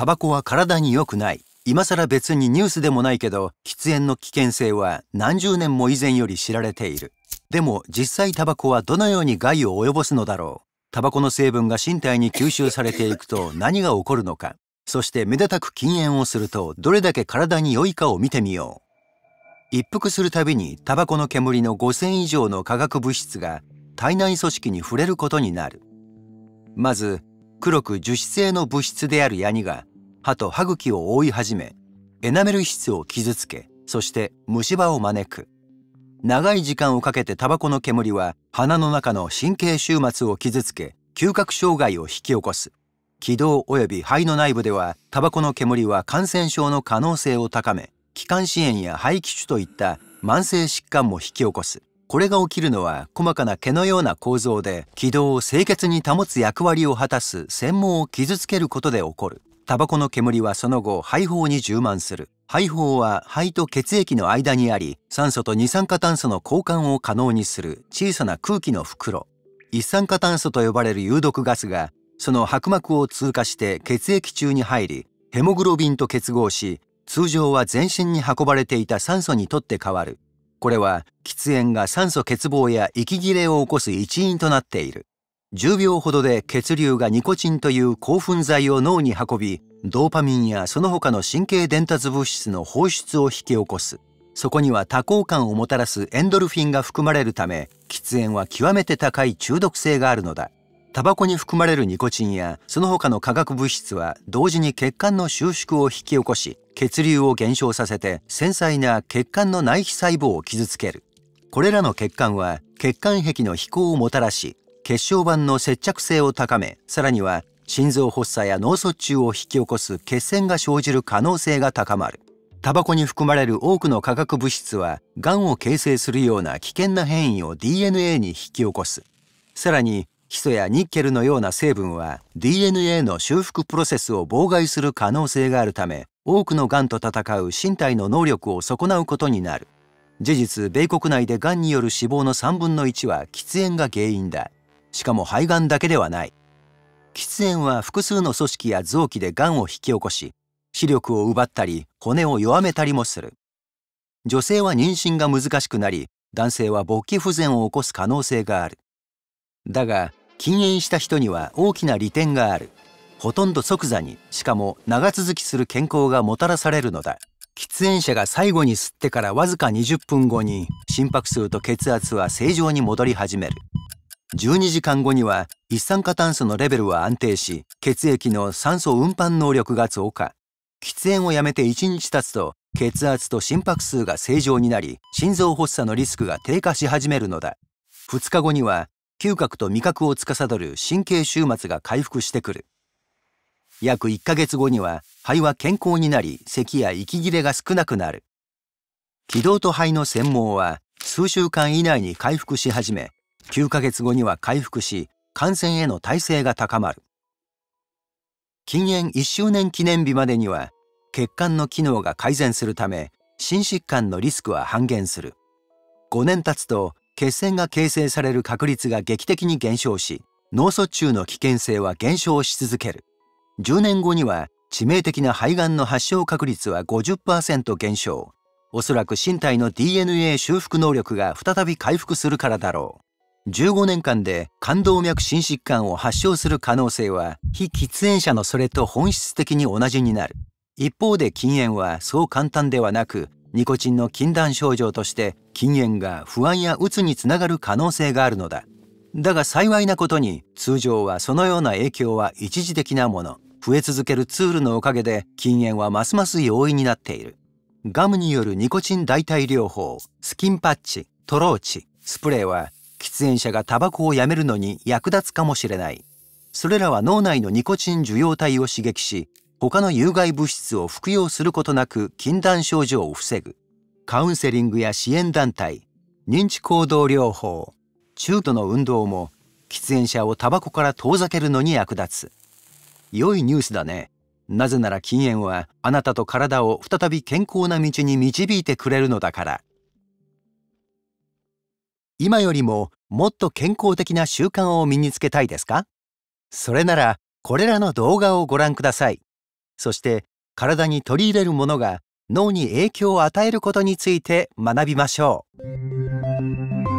タバコは体に良くない今更別にニュースでもないけど喫煙の危険性は何十年も以前より知られているでも実際タバコはどのように害を及ぼすのだろうタバコの成分が身体に吸収されていくと何が起こるのかそして目立たく禁煙をするとどれだけ体に良いかを見てみよう一服するたびにタバコの煙の5,000以上の化学物質が体内組織に触れることになるまず黒く樹脂製の物質であるヤニが歯と歯茎を覆い始めエナメル質を傷つけそして虫歯を招く長い時間をかけてタバコの煙は鼻の中の神経終末を傷つけ嗅覚障害を引き起こす気道及び肺の内部ではタバコの煙は感染症の可能性を高め気管支炎や肺気腫といった慢性疾患も引き起こすこれが起きるのは細かな毛のような構造で気道を清潔に保つ役割を果たす繊毛を傷つけることで起こるタバコの煙はその後肺胞に充満する肺胞は肺と血液の間にあり酸素と二酸化炭素の交換を可能にする小さな空気の袋一酸化炭素と呼ばれる有毒ガスがその薄膜を通過して血液中に入りヘモグロビンと結合し通常は全身に運ばれていた酸素にとって変わるこれは喫煙が酸素欠乏や息切れを起こす一因となっている10秒ほどで血流がニコチンという興奮剤を脳に運びドーパミンやその他の神経伝達物質の放出を引き起こすそこには多幸感をもたらすエンドルフィンが含まれるため喫煙は極めて高い中毒性があるのだタバコに含まれるニコチンやその他の化学物質は同時に血管の収縮を引き起こし血流を減少させて繊細な血管の内皮細胞を傷つけるこれらの血管は血管壁の飛行をもたらし血小板の接着性を高めさらには心臓発作や脳卒中を引き起こす血栓が生じる可能性が高まるタバコに含まれる多くの化学物質はがんを形成するような危険な変異を DNA に引き起こすさらにヒ素やニッケルのような成分は DNA の修復プロセスを妨害する可能性があるため多くのがんと戦う身体の能力を損なうことになる事実米国内でがんによる死亡の3分の1は喫煙が原因だしかも肺がんだけではない喫煙は複数の組織や臓器でがんを引き起こし視力を奪ったり骨を弱めたりもする女性は妊娠が難しくなり男性は勃起不全を起こす可能性があるだが禁煙した人には大きな利点があるほとんど即座にしかも長続きする健康がもたらされるのだ喫煙者が最後に吸ってからわずか20分後に心拍数と血圧は正常に戻り始める12時間後には一酸化炭素のレベルは安定し血液の酸素運搬能力が増加喫煙をやめて1日経つと血圧と心拍数が正常になり心臓発作のリスクが低下し始めるのだ2日後には嗅覚と味覚を司る神経終末が回復してくる約1ヶ月後には肺は健康になり咳や息切れが少なくなる気道と肺の繊毛は数週間以内に回復し始め9ヶ月後には回復し感染への耐性が高まる禁煙1周年記念日までには血管の機能が改善するため心疾患のリスクは半減する5年経つと血栓が形成される確率が劇的に減少し脳卒中の危険性は減少し続ける10年後には致命的な肺がんの発症確率は50%減少おそらく身体の DNA 修復能力が再び回復するからだろう15年間で冠動脈心疾患を発症する可能性は非喫煙者のそれと本質的に同じになる一方で禁煙はそう簡単ではなくニコチンの禁断症状として禁煙が不安やうつにつながる可能性があるのだだが幸いなことに通常はそのような影響は一時的なもの増え続けるツールのおかげで禁煙はますます容易になっているガムによるニコチン代替療法スキンパッチトローチスプレーは喫煙者がタバコをやめるのに役立つかもしれないそれらは脳内のニコチン受容体を刺激し他の有害物質を服用することなく禁断症状を防ぐカウンセリングや支援団体認知行動療法中途の運動も喫煙者をタバコから遠ざけるのに役立つ良いニュースだねなぜなら禁煙はあなたと体を再び健康な道に導いてくれるのだから今よりももっと健康的な習慣を身につけたいですかそれならこれらの動画をご覧くださいそして体に取り入れるものが脳に影響を与えることについて学びましょう